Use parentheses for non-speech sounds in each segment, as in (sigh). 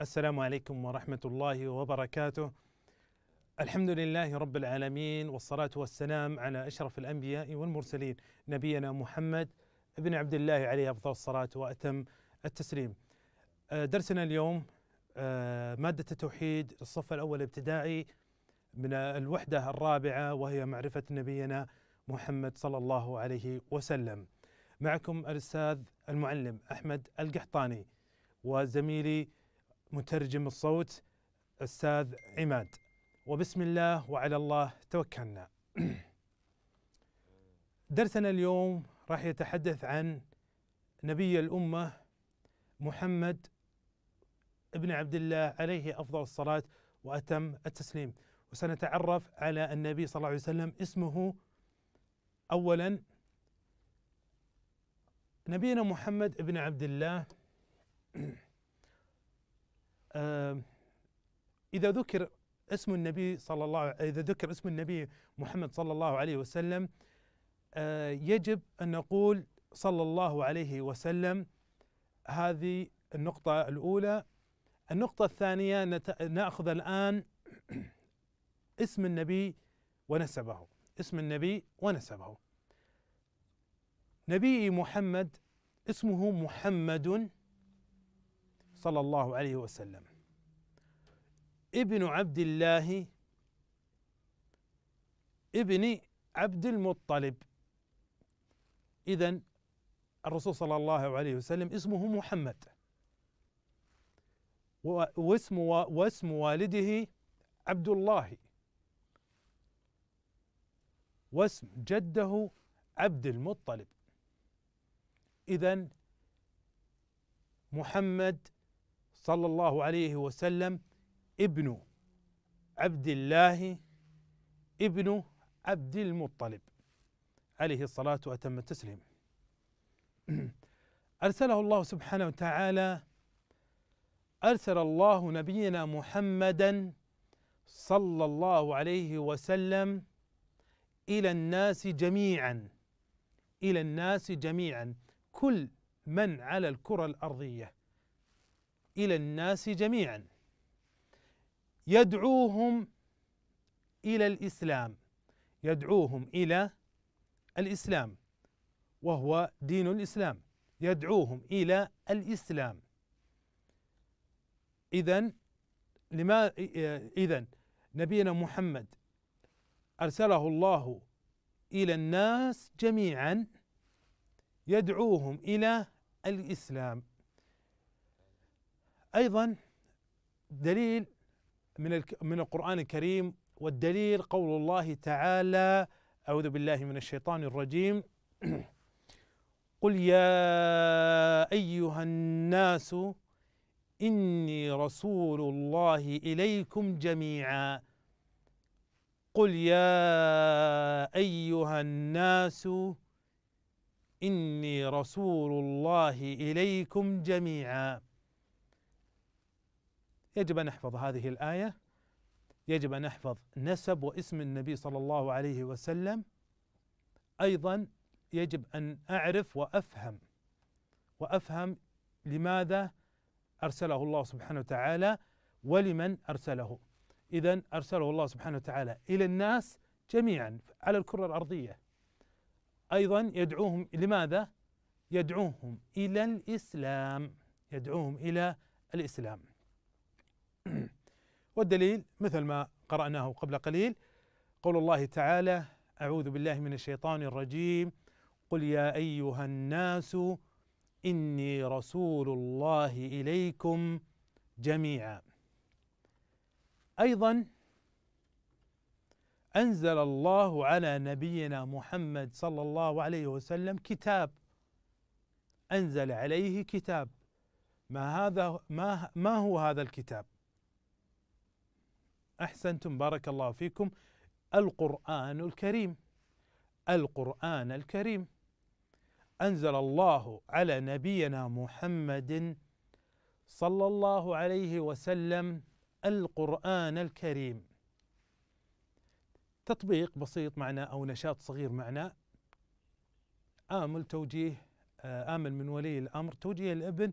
السلام عليكم ورحمة الله وبركاته. الحمد لله رب العالمين والصلاة والسلام على أشرف الأنبياء والمرسلين نبينا محمد بن عبد الله عليه أفضل الصلاة وأتم التسليم. آه، درسنا اليوم آه، مادة التوحيد الصف الأول ابتدائي من الوحدة الرابعة وهي معرفة نبينا محمد صلى الله عليه وسلم. معكم الأستاذ المعلم أحمد القحطاني وزميلي مترجم الصوت أستاذ عماد وبسم الله وعلى الله توكلنا (clears throat) درسنا اليوم راح يتحدث عن نبي الأمة محمد ابن عبد الله عليه أفضل الصلاة وأتم التسليم وسنتعرف على النبي صلى الله عليه وسلم اسمه أولا نبينا محمد ابن عبد الله (clears throat) إذا ذكر اسم النبي صلى الله إذا ذكر اسم النبي محمد صلى الله عليه وسلم يجب أن نقول صلى الله عليه وسلم هذه النقطة الأولى النقطة الثانية نأخذ الآن (clears throat) اسم النبي ونسبه اسم النبي ونسبه نبي محمد اسمه محمد صلى الله عليه وسلم ابن عبد الله ابن عبد المطلب إذا الرسول صلى الله عليه وسلم اسمه محمد واسم واسم والده عبد الله واسم جده عبد المطلب إذا محمد صلى الله عليه وسلم ابن عبد الله ابن عبد المطلب عليه الصلاة وأتم التسليم (clears throat) أرسله الله سبحانه وتعالى أرسل الله نبينا محمدا صلى الله عليه وسلم إلى الناس جميعا إلى الناس جميعا كل من على الكرة الأرضية الى الناس جميعا يدعوهم الى الاسلام يدعوهم الى الاسلام وهو دين الاسلام يدعوهم الى الاسلام اذا لما اذا نبينا محمد ارسله الله الى الناس جميعا يدعوهم الى الاسلام أيضا دليل من من القرآن الكريم والدليل قول الله تعالى أعوذ بالله من الشيطان الرجيم (clears throat) قل يا أيها الناس إني رسول الله إليكم جميعا قل يا أيها الناس إني رسول الله إليكم جميعا يجب أن نحفظ هذه الآية يجب أن نحفظ نسب واسم النبي صلى الله عليه وسلم أيضا يجب أن أعرف وأفهم وأفهم لماذا أرسله الله سبحانه وتعالى ولمن أرسله إذا أرسله الله سبحانه وتعالى إلى الناس جميعا على الكرة الأرضية أيضا يدعوهم لماذا؟ يدعوهم إلى الإسلام يدعوهم إلى الإسلام (clears throat) والدليل مثل ما قرأناه قبل قليل قول الله تعالى أعوذ بالله من الشيطان الرجيم قل يا أيها الناس إني رسول الله إليكم جميعا أيضا أنزل الله على نبينا محمد صلى الله عليه وسلم كتاب أنزل عليه كتاب ما هذا ما ما هو هذا الكتاب؟ احسنتم بارك الله فيكم القران الكريم القران الكريم انزل الله على نبينا محمد صلى الله عليه وسلم القران الكريم تطبيق بسيط معنا او نشاط صغير معنا امل توجيه آه، امل من ولي الامر توجيه الابن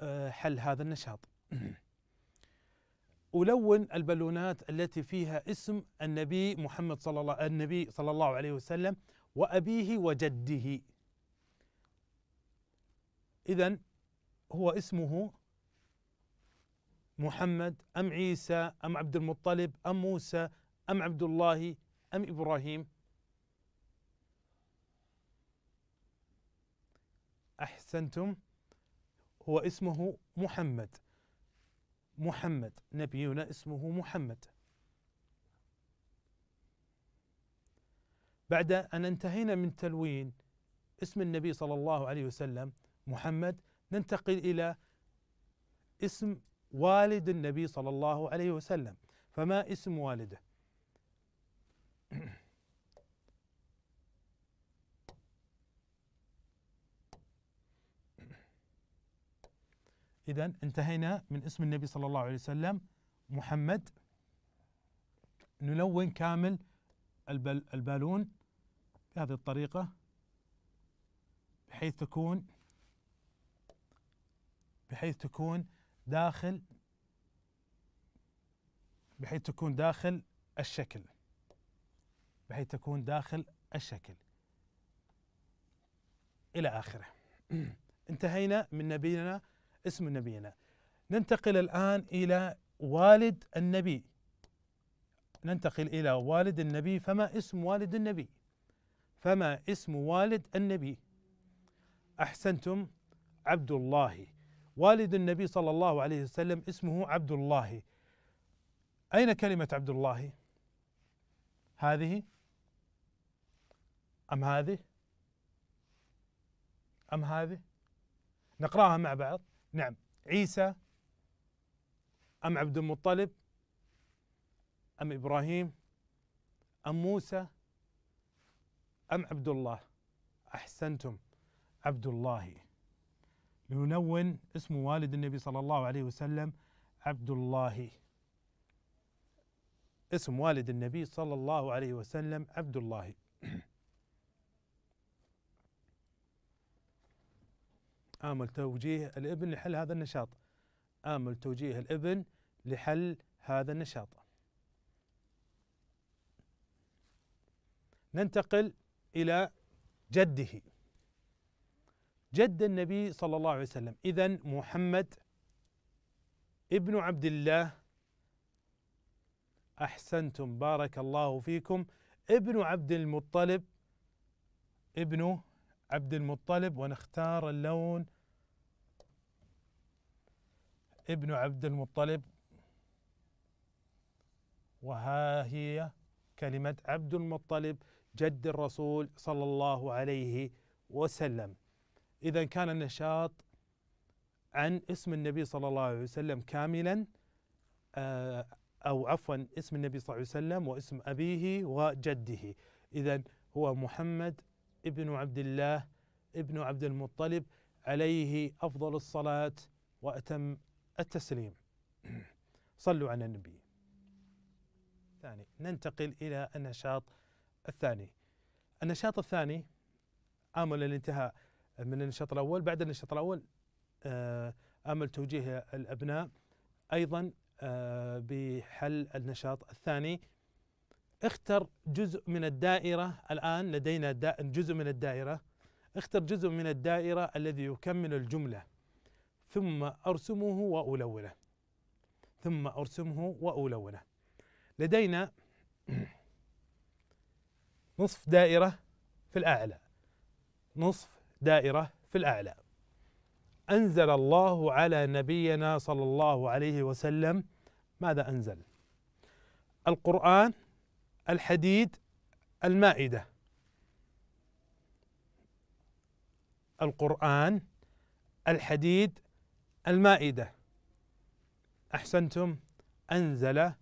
لحل هذا النشاط (clears throat) ألون البالونات التي فيها اسم النبي محمد صلى الله النبي صلى الله عليه وسلم وأبيه وجده إذا هو اسمه محمد أم عيسى أم عبد المطلب أم موسى أم عبد الله أم إبراهيم أحسنتم هو اسمه محمد محمد نبينا اسمه محمد بعد أن انتهينا من تلوين اسم النبي صلى الله عليه وسلم محمد ننتقل إلى اسم والد النبي صلى الله عليه وسلم فما اسم والده (clears throat) إذا انتهينا من اسم النبي صلى الله عليه وسلم محمد نلون كامل البالون بهذه الطريقة بحيث تكون بحيث تكون داخل بحيث تكون داخل الشكل بحيث تكون داخل الشكل إلى آخره (clears throat) انتهينا من نبينا اسم نبينا ننتقل الآن إلى والد النبي ننتقل إلى والد النبي فما اسم والد النبي فما اسم والد النبي أحسنتم عبد الله والد النبي صلى الله عليه وسلم اسمه عبد الله أين كلمة عبد الله هذه أم هذه أم هذه نقرأها مع بعض نعم عيسى أم عبد المطلب أم إبراهيم أم موسى أم عبد الله أحسنتم عبد الله لننون اسم والد النبي صلى الله عليه وسلم عبد الله اسم والد النبي صلى الله عليه وسلم عبد الله (clears throat) آمل توجيه الابن لحل هذا النشاط آمل توجيه الابن لحل هذا النشاط ننتقل إلى جده جد النبي صلى الله عليه وسلم إذا محمد ابن عبد الله أحسنتم بارك الله فيكم ابن عبد المطلب ابن عبد المطلب ونختار اللون ابن عبد المطلب وها هي كلمة عبد المطلب جد الرسول صلى الله عليه وسلم إذا كان النشاط عن اسم النبي صلى الله عليه وسلم كاملا آه، أو عفوا اسم النبي صلى الله عليه وسلم واسم أبيه وجده إذا هو محمد ابن عبد الله ابن عبد المطلب عليه افضل الصلاه واتم التسليم. (clears throat) صلوا على النبي. ثاني ننتقل الى النشاط الثاني. النشاط الثاني امل الانتهاء من النشاط الاول، بعد النشاط الاول آه، امل توجيه الابناء ايضا آه، بحل النشاط الثاني اختر جزء من الدائرة الآن لدينا جزء من الدائرة اختر جزء من الدائرة الذي يكمل الجملة ثم أرسمه وألونه ثم أرسمه وألونه لدينا نصف دائرة في الأعلى نصف دائرة في الأعلى أنزل الله على نبينا صلى الله عليه وسلم ماذا أنزل؟ القرآن الحديد المائدة القرآن الحديد المائدة أحسنتم أنزل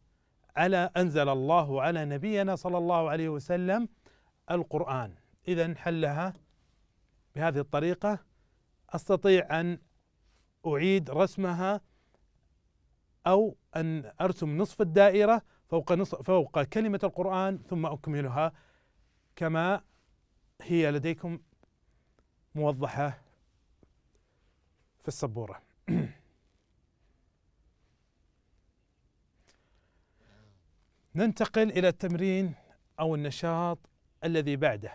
على أنزل الله على نبينا صلى الله عليه وسلم القرآن إذا حلها بهذه الطريقة أستطيع أن أعيد رسمها أو أن أرسم نصف الدائرة فوق نص فوق كلمة القرآن ثم أكملها كما هي لديكم موضحة في السبورة ننتقل إلى التمرين أو النشاط الذي بعده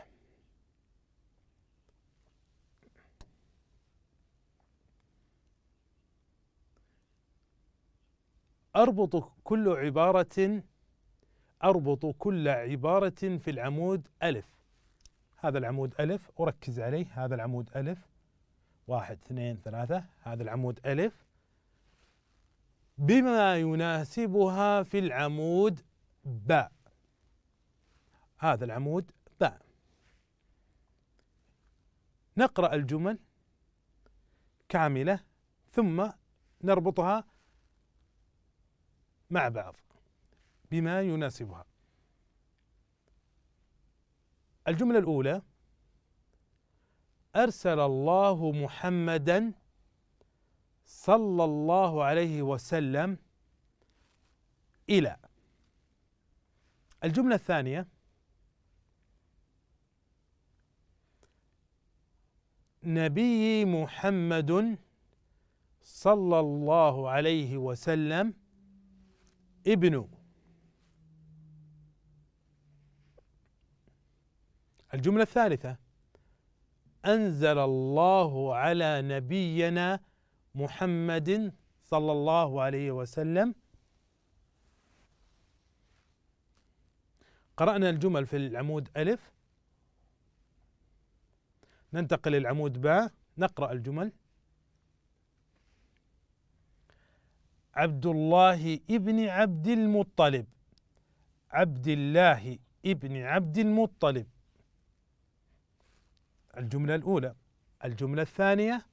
أربط كل عبارة أربط كل عبارة في العمود ألف هذا العمود ألف أركز عليه هذا العمود ألف واحد اثنين ثلاثة هذا العمود ألف بما يناسبها في العمود باء هذا العمود باء نقرأ الجمل كاملة ثم نربطها مع بعض بما يناسبها الجملة الأولى أرسل الله محمدا صلى الله عليه وسلم إلى الجملة الثانية نبي محمد صلى الله عليه وسلم ابن الجملة الثالثة أنزل الله على نبينا محمد صلى الله عليه وسلم قرأنا الجمل في العمود ألف ننتقل للعمود باء نقرأ الجمل عبد الله ابن عبد المطلب عبد الله ابن عبد المطلب الجملة الأولى الجملة الثانية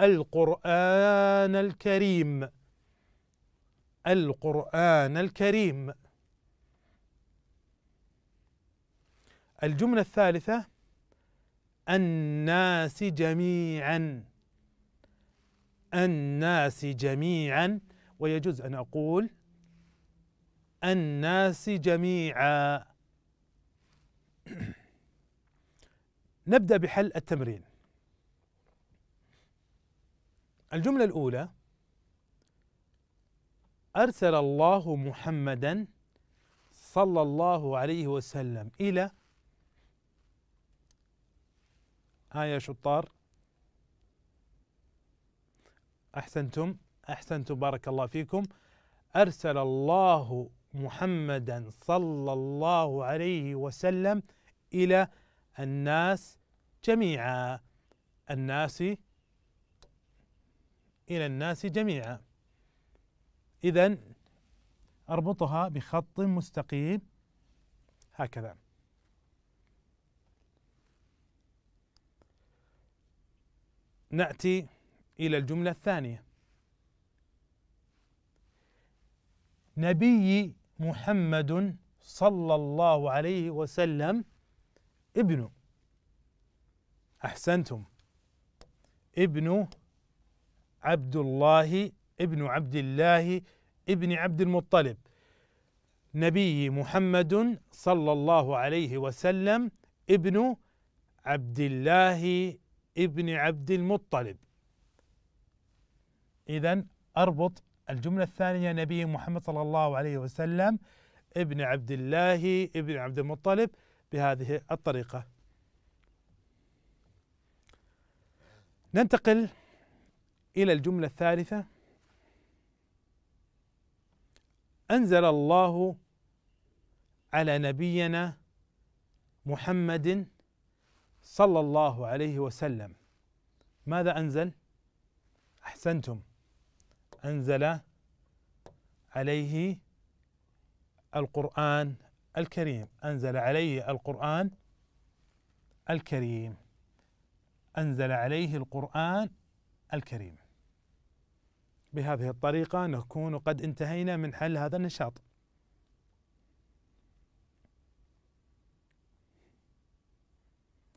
القرآن الكريم القرآن الكريم الجملة الثالثة الناس جميعاً الناس جميعا ويجوز أن أقول الناس جميعا (clears throat) نبدأ بحل التمرين الجملة الأولى أرسل الله محمدا صلى الله عليه وسلم إلى ها يا شطار احسنتم احسنتم بارك الله فيكم ارسل الله محمدا صلى الله عليه وسلم الى الناس جميعا الناس الى الناس جميعا اذا اربطها بخط مستقيم هكذا ناتي إلى الجملة الثانية نبي محمد صلى الله عليه وسلم ابن أحسنتم ابن عبد الله ابن عبد الله ابن عبد المطلب نبي محمد صلى الله عليه وسلم ابن عبد الله ابن عبد المطلب إذا أربط الجملة الثانية نبي محمد صلى الله عليه وسلم ابن عبد الله ابن عبد المطلب بهذه الطريقة ننتقل إلى الجملة الثالثة أنزل الله على نبينا محمد صلى الله عليه وسلم ماذا أنزل؟ أحسنتم أنزل عليه القرآن الكريم أنزل عليه القرآن الكريم أنزل عليه القرآن الكريم بهذه الطريقة نكون قد انتهينا من حل هذا النشاط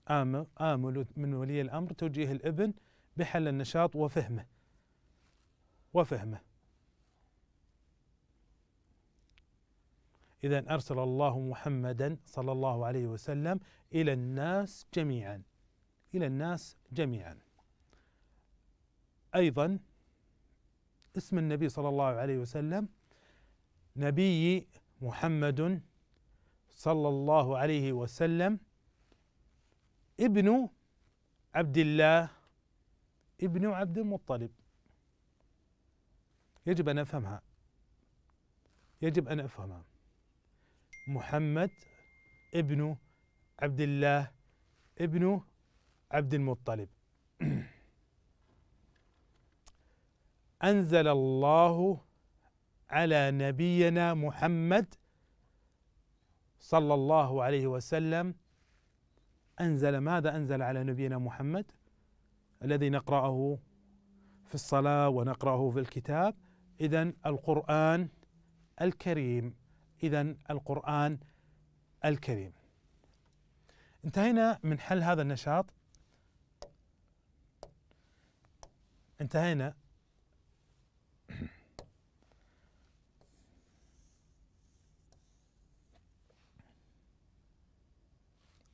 آمل من ولي الأمر توجيه الابن بحل النشاط وفهمه وفهمه إذا أرسل الله محمدا صلى الله عليه وسلم إلى الناس جميعا إلى الناس جميعا أيضا اسم النبي صلى الله عليه وسلم نبي محمد صلى الله عليه وسلم ابن عبد الله ابن عبد المطلب يجب أن أفهمها يجب أن أفهمها محمد ابن عبد الله ابن عبد المطلب (clears throat) أنزل الله على نبينا محمد صلى الله عليه وسلم أنزل ماذا أنزل على نبينا محمد الذي نقرأه في الصلاة ونقرأه في الكتاب إذا القرآن الكريم إذا القرآن الكريم انتهينا من حل هذا النشاط انتهينا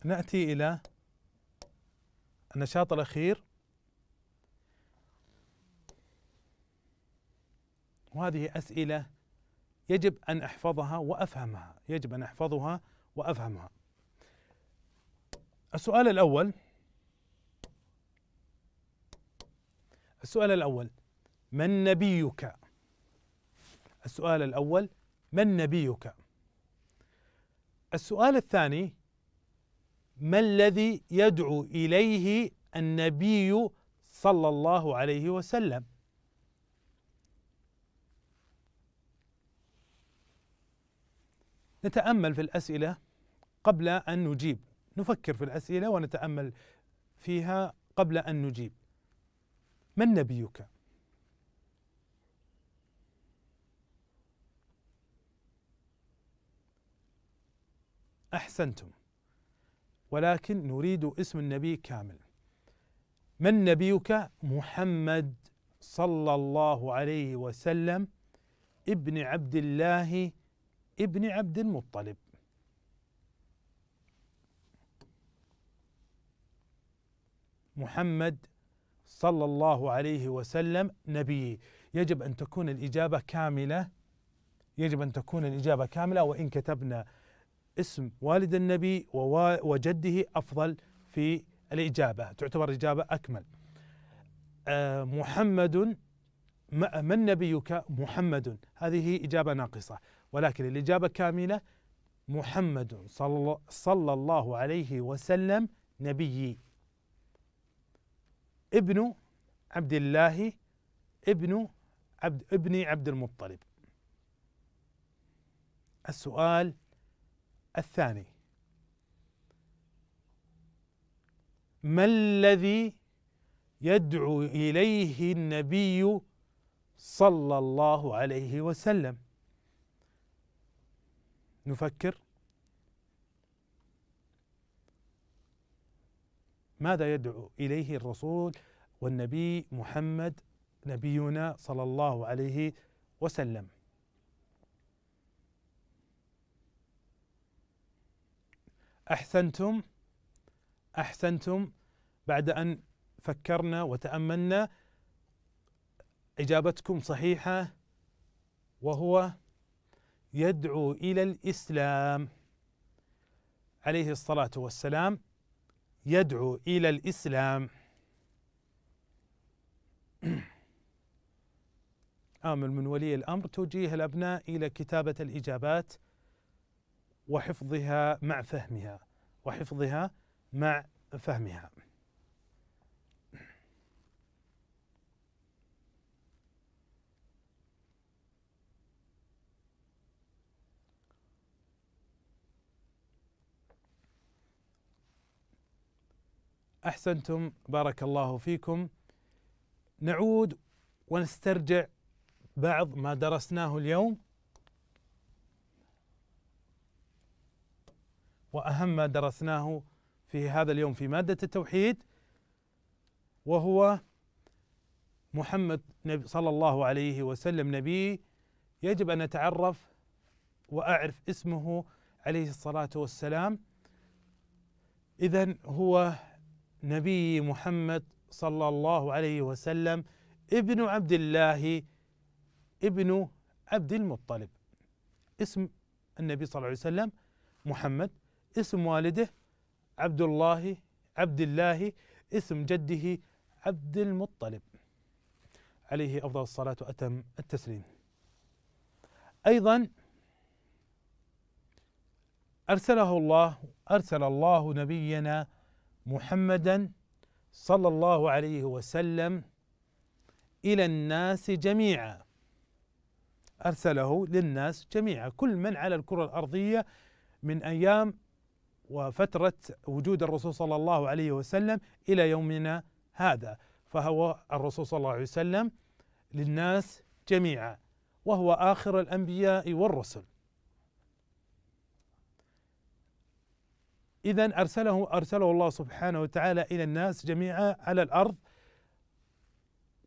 نأتي إلى النشاط الأخير وهذه اسئله يجب ان احفظها وافهمها، يجب ان احفظها وافهمها. السؤال الاول السؤال الاول من نبيك؟ السؤال الاول من نبيك؟ السؤال الثاني ما الذي يدعو اليه النبي صلى الله عليه وسلم؟ نتامل في الاسئله قبل ان نجيب نفكر في الاسئله ونتامل فيها قبل ان نجيب من نبيك احسنتم ولكن نريد اسم النبي كامل من نبيك محمد صلى الله عليه وسلم ابن عبد الله ابن عبد المطلب محمد صلى الله عليه وسلم نبيه يجب أن تكون الإجابة كاملة يجب أن تكون الإجابة كاملة وإن كتبنا اسم والد النبي وجده أفضل في الإجابة تعتبر إجابة أكمل آه، محمد ما نبيك محمد هذه إجابة ناقصة ولكن الإجابة كاملة محمد صلى الله عليه وسلم نبيي ابن عبد الله ابن عبد ابن عبد المطلب السؤال الثاني ما الذي يدعو اليه النبي صلى الله عليه وسلم نفكر ماذا يدعو اليه الرسول والنبي محمد نبينا صلى الله عليه وسلم احسنتم احسنتم بعد ان فكرنا وتاملنا اجابتكم صحيحه وهو يدعو الى الاسلام عليه الصلاه والسلام يدعو الى الاسلام (clears throat) امل من ولي الامر توجيه الابناء الى كتابه الاجابات وحفظها مع فهمها وحفظها مع فهمها احسنتم بارك الله فيكم نعود ونسترجع بعض ما درسناه اليوم واهم ما درسناه في هذا اليوم في ماده التوحيد وهو محمد صلى الله عليه وسلم نبي يجب ان اتعرف واعرف اسمه عليه الصلاه والسلام اذا هو نبي محمد صلى الله عليه وسلم ابن عبد الله ابن عبد المطلب اسم النبي صلى الله عليه وسلم محمد اسم والده عبد الله عبد الله اسم جده عبد المطلب عليه افضل الصلاه واتم التسليم ايضا ارسله الله ارسل الله نبينا محمدا صلى الله عليه وسلم الى الناس جميعا ارسله للناس جميعا كل من على الكره الارضيه من ايام وفتره وجود الرسول صلى الله عليه وسلم الى يومنا هذا فهو الرسول صلى الله عليه وسلم للناس جميعا وهو اخر الانبياء والرسل إذا أرسله أرسله الله سبحانه وتعالى إلى الناس جميعا على الأرض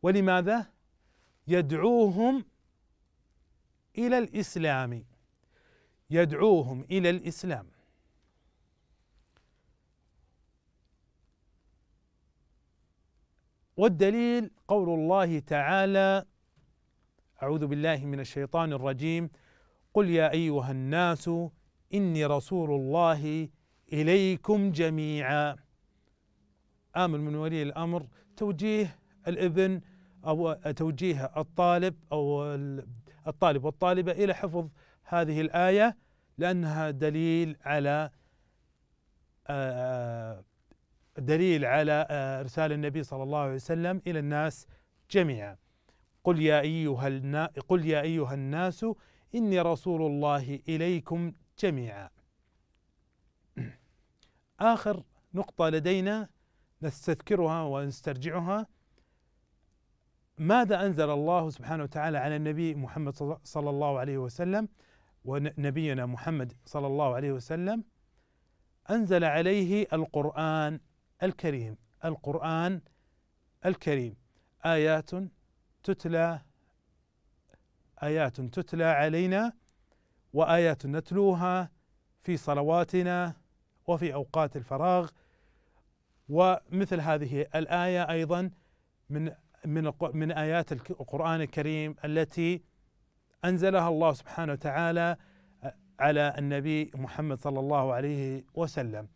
ولماذا؟ يدعوهم إلى الإسلام يدعوهم إلى الإسلام والدليل قول الله تعالى أعوذ بالله من الشيطان الرجيم قل يا أيها الناس إني رسول الله إليكم جميعا آمل من ولي الأمر توجيه الابن أو توجيه الطالب أو الطالب والطالبة إلى حفظ هذه الآية لأنها دليل على آه، دليل على آه، إرسال النبي صلى الله عليه وسلم إلى الناس جميعا قل يا أيها قل يا أيها الناس إني رسول الله إليكم جميعا آخر نقطة لدينا نستذكرها ونسترجعها ماذا أنزل الله سبحانه وتعالى على النبي محمد صلى الله عليه وسلم ونبينا محمد صلى الله عليه وسلم أنزل عليه القرآن الكريم القرآن الكريم آيات تتلى آيات تتلى علينا وآيات نتلوها في صلواتنا وفي اوقات الفراغ ومثل هذه الايه ايضا من من من ايات القران الكريم التي انزلها الله سبحانه وتعالى على النبي محمد صلى الله عليه وسلم.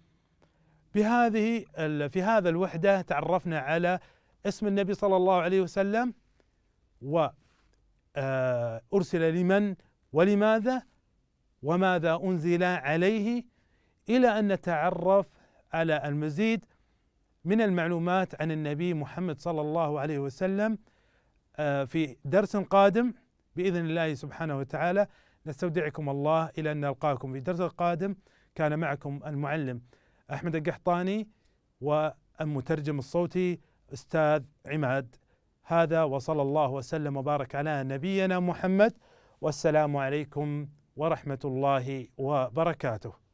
بهذه في هذا الوحده تعرفنا على اسم النبي صلى الله عليه وسلم و آه، ارسل لمن ولماذا وماذا انزل عليه الى ان نتعرف على المزيد من المعلومات عن النبي محمد صلى الله عليه وسلم آه، في درس قادم باذن الله سبحانه وتعالى نستودعكم الله الى ان نلقاكم في درس قادم كان معكم المعلم احمد القحطاني والمترجم الصوتي استاذ عماد هذا وصلى الله وسلم وبارك على نبينا محمد والسلام عليكم ورحمه الله وبركاته